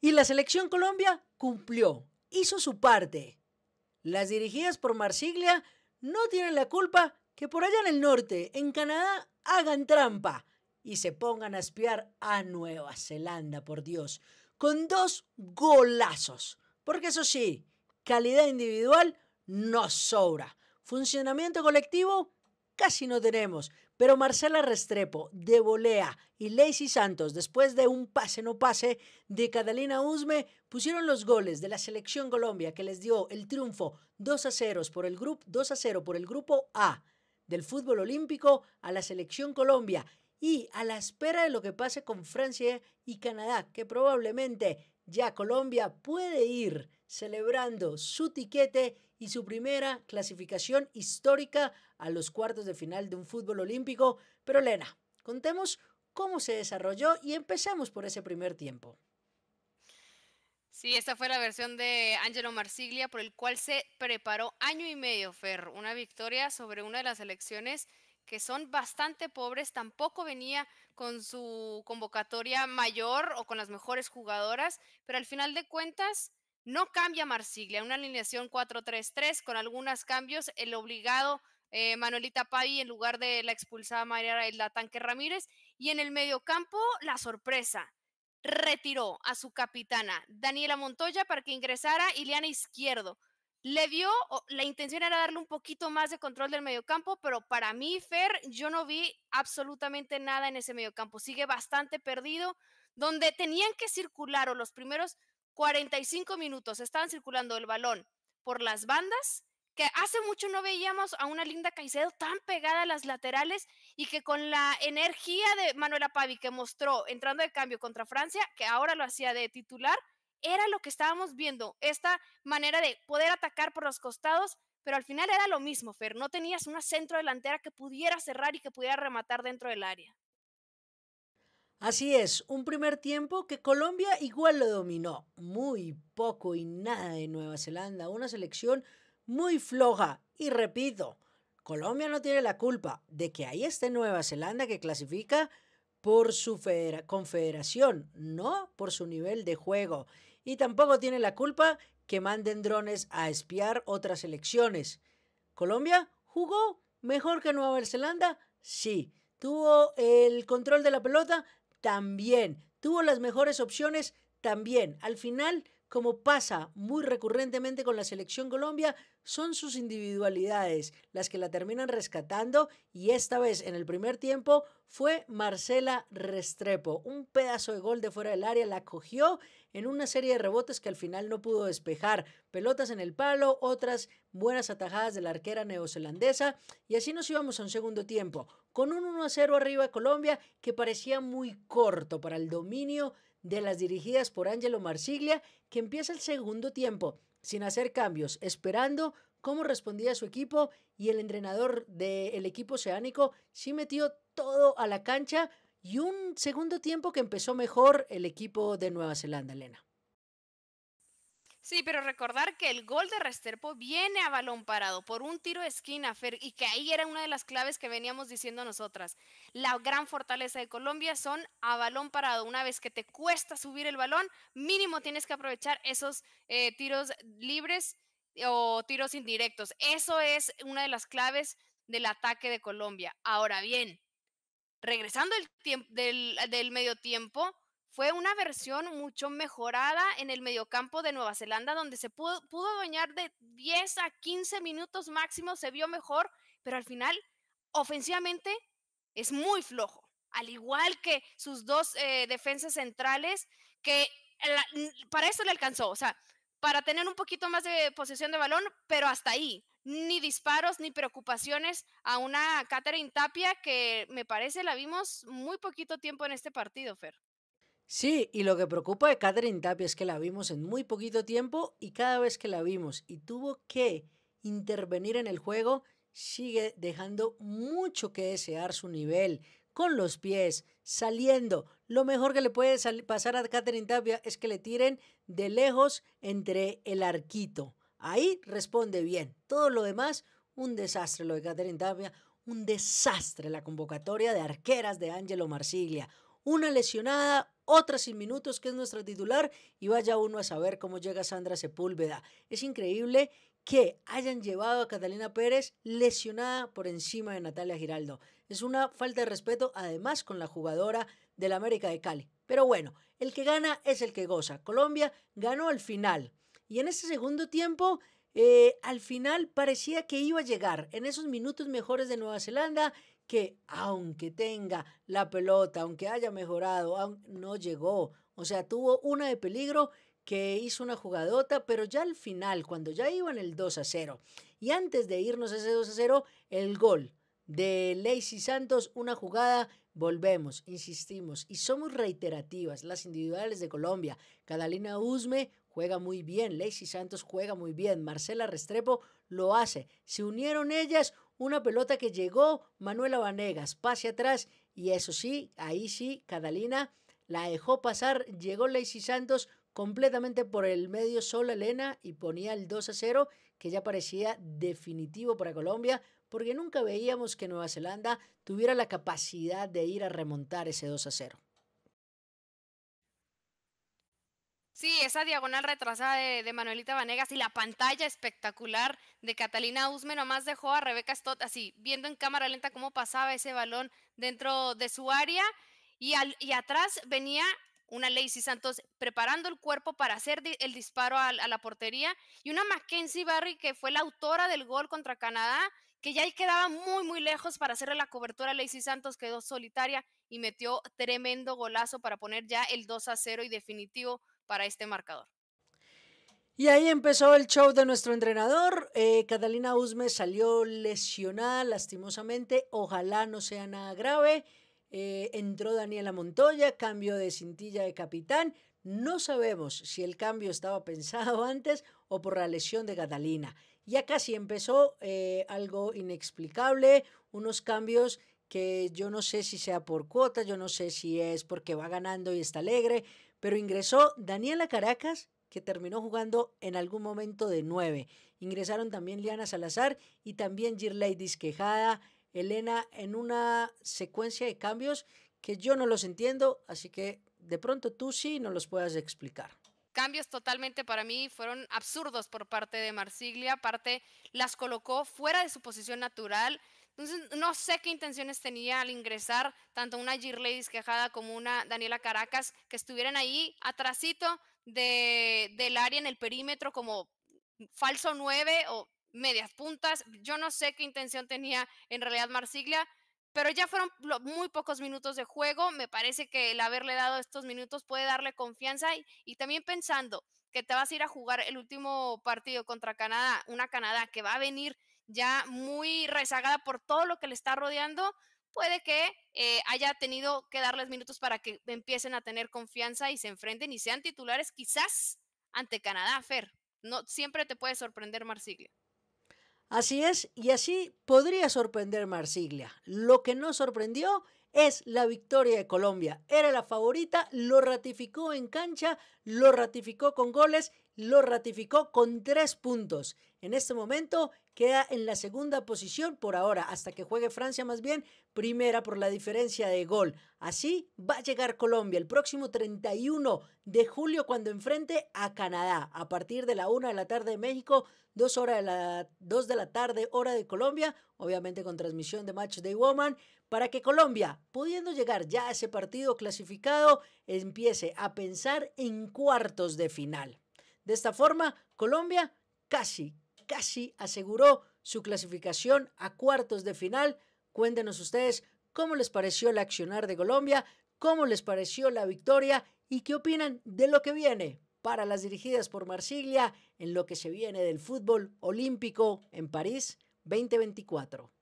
Y la selección Colombia cumplió, hizo su parte. Las dirigidas por Marsiglia no tienen la culpa que por allá en el norte, en Canadá, hagan trampa y se pongan a espiar a Nueva Zelanda, por Dios, con dos golazos. Porque eso sí, calidad individual no sobra. Funcionamiento colectivo casi no tenemos. Pero Marcela Restrepo, de Bolea, y Lacey Santos, después de un pase no pase de Catalina Usme, pusieron los goles de la selección Colombia que les dio el triunfo 2 a 0 por el grupo 2 a 0 por el grupo A del fútbol olímpico a la selección Colombia y a la espera de lo que pase con Francia y Canadá, que probablemente ya Colombia puede ir celebrando su tiquete y su primera clasificación histórica a los cuartos de final de un fútbol olímpico. Pero Lena, contemos cómo se desarrolló y empecemos por ese primer tiempo. Sí, esta fue la versión de Angelo Marsiglia, por el cual se preparó año y medio, Fer, una victoria sobre una de las selecciones que son bastante pobres, tampoco venía con su convocatoria mayor o con las mejores jugadoras, pero al final de cuentas no cambia Marsiglia, una alineación 4-3-3 con algunos cambios. El obligado eh, Manuelita Pavi en lugar de la expulsada María la Tanque Ramírez. Y en el mediocampo, la sorpresa. Retiró a su capitana Daniela Montoya para que ingresara Ileana Izquierdo. Le dio, la intención era darle un poquito más de control del mediocampo, pero para mí, Fer, yo no vi absolutamente nada en ese mediocampo. Sigue bastante perdido. Donde tenían que circular o los primeros 45 minutos estaban circulando el balón por las bandas, que hace mucho no veíamos a una Linda Caicedo tan pegada a las laterales y que con la energía de Manuela Pavi que mostró entrando de cambio contra Francia, que ahora lo hacía de titular, era lo que estábamos viendo, esta manera de poder atacar por los costados, pero al final era lo mismo, Fer, no tenías una centro delantera que pudiera cerrar y que pudiera rematar dentro del área. Así es, un primer tiempo que Colombia igual lo dominó, muy poco y nada de Nueva Zelanda, una selección muy floja. Y repito, Colombia no tiene la culpa de que ahí esté Nueva Zelanda que clasifica por su confederación, no por su nivel de juego. Y tampoco tiene la culpa que manden drones a espiar otras selecciones. Colombia jugó mejor que Nueva Zelanda, sí. Tuvo el control de la pelota, también. Tuvo las mejores opciones también. Al final como pasa muy recurrentemente con la selección Colombia, son sus individualidades las que la terminan rescatando y esta vez en el primer tiempo fue Marcela Restrepo. Un pedazo de gol de fuera del área la cogió en una serie de rebotes que al final no pudo despejar. Pelotas en el palo, otras buenas atajadas de la arquera neozelandesa y así nos íbamos a un segundo tiempo con un 1-0 arriba Colombia que parecía muy corto para el dominio de las dirigidas por Angelo Marsiglia, que empieza el segundo tiempo sin hacer cambios, esperando cómo respondía su equipo y el entrenador del equipo oceánico sí metió todo a la cancha y un segundo tiempo que empezó mejor el equipo de Nueva Zelanda, Elena. Sí, pero recordar que el gol de Resterpo viene a balón parado por un tiro de esquina, y que ahí era una de las claves que veníamos diciendo nosotras. La gran fortaleza de Colombia son a balón parado. Una vez que te cuesta subir el balón, mínimo tienes que aprovechar esos eh, tiros libres o tiros indirectos. Eso es una de las claves del ataque de Colombia. Ahora bien, regresando el del, del medio tiempo, fue una versión mucho mejorada en el mediocampo de Nueva Zelanda, donde se pudo, pudo doñar de 10 a 15 minutos máximo, se vio mejor, pero al final, ofensivamente, es muy flojo. Al igual que sus dos eh, defensas centrales, que para eso le alcanzó, o sea, para tener un poquito más de posesión de balón, pero hasta ahí. Ni disparos ni preocupaciones a una Catherine Tapia que me parece la vimos muy poquito tiempo en este partido, Fer. Sí, y lo que preocupa de Catherine Tapia es que la vimos en muy poquito tiempo y cada vez que la vimos y tuvo que intervenir en el juego, sigue dejando mucho que desear su nivel, con los pies, saliendo. Lo mejor que le puede pasar a Catherine Tapia es que le tiren de lejos entre el arquito. Ahí responde bien. Todo lo demás, un desastre lo de Catherine Tapia, un desastre la convocatoria de arqueras de Ángelo Marsiglia. Una lesionada, otras sin minutos, que es nuestra titular, y vaya uno a saber cómo llega Sandra Sepúlveda. Es increíble que hayan llevado a Catalina Pérez lesionada por encima de Natalia Giraldo. Es una falta de respeto, además, con la jugadora del América de Cali. Pero bueno, el que gana es el que goza. Colombia ganó al final. Y en ese segundo tiempo, eh, al final parecía que iba a llegar en esos minutos mejores de Nueva Zelanda que aunque tenga la pelota, aunque haya mejorado, no llegó. O sea, tuvo una de peligro que hizo una jugadota, pero ya al final, cuando ya iban el 2 a 0, y antes de irnos ese 2 a 0, el gol de Lacey Santos, una jugada, volvemos, insistimos, y somos reiterativas, las individuales de Colombia, Catalina Usme juega muy bien, Lacey Santos juega muy bien, Marcela Restrepo lo hace, se unieron ellas, una pelota que llegó Manuela Vanegas, pase atrás y eso sí, ahí sí, Catalina la dejó pasar, llegó Lacey Santos completamente por el medio sola Elena y ponía el 2 a 0 que ya parecía definitivo para Colombia porque nunca veíamos que Nueva Zelanda tuviera la capacidad de ir a remontar ese 2 a 0. Sí, esa diagonal retrasada de, Manuelita Vanegas y la pantalla espectacular de Catalina Usme nomás dejó a Rebeca Stott así, viendo en cámara lenta cómo pasaba ese balón dentro de su área. Y, y atrás venía una Lacey Santos preparando el cuerpo para hacer el disparo a, la portería y una Mackenzie Barry que fue la autora del gol contra Canadá, que ya ahí quedaba muy, muy lejos para hacerle la cobertura a Lacey Santos, quedó solitaria y metió tremendo golazo para poner ya el 2 a 0 y definitivo para este marcador. Y ahí empezó el show de nuestro entrenador. Eh, Catalina Usme salió lesionada, lastimosamente. Ojalá no sea nada grave. Eh, entró Daniela Montoya, cambio de cintilla de capitán. No sabemos si el cambio estaba pensado antes o por la lesión de Catalina. Ya casi empezó eh, algo inexplicable, unos cambios que yo no sé si sea por cuota, yo no sé si es porque va ganando y está alegre, pero ingresó Daniela Caracas, que terminó jugando en algún momento de nueve. Ingresaron también Liana Salazar y también Girley Disquejada, Elena, en una secuencia de cambios que yo no los entiendo, así que de pronto tú sí nos los puedas explicar cambios totalmente para mí fueron absurdos por parte de Marsiglia, aparte las colocó fuera de su posición natural, entonces, no sé qué intenciones tenía al ingresar tanto una Girley disquejada como una Daniela Caracas, que estuvieran ahí atrasito de, del área en el perímetro como falso 9 o medias puntas. Yo no sé qué intención tenía en realidad Marsiglia, pero ya fueron muy pocos minutos de juego. Me parece que el haberle dado estos minutos puede darle confianza y, también pensando que te vas a ir a jugar el último partido contra Canadá, una Canadá que va a venir ya muy rezagada por todo lo que le está rodeando, puede que eh, haya tenido que darles minutos para que empiecen a tener confianza y se enfrenten y sean titulares quizás ante Canadá, Fer. No, siempre te puede sorprender Marsiglia. Así es, y así podría sorprender Marsiglia. Lo que no sorprendió es la victoria de Colombia. Era la favorita, lo ratificó en cancha, lo ratificó con goles lo ratificó con tres puntos. En este momento queda en la segunda posición por ahora, hasta que juegue Francia más bien, primera por la diferencia de gol. Así va a llegar Colombia el próximo 31 de julio cuando enfrente a Canadá. A partir de la una de la tarde de México, dos de la, de la tarde hora de Colombia, obviamente con transmisión de Match Woman, para que Colombia, pudiendo llegar ya a ese partido clasificado, empiece a pensar en cuartos de final. De esta forma, Colombia casi, casi aseguró su clasificación a cuartos de final. Cuéntenos ustedes cómo les pareció el accionar de Colombia, cómo les pareció la victoria y qué opinan de lo que viene para las dirigidas por Marsiglia en lo que se viene del fútbol olímpico en París 2024.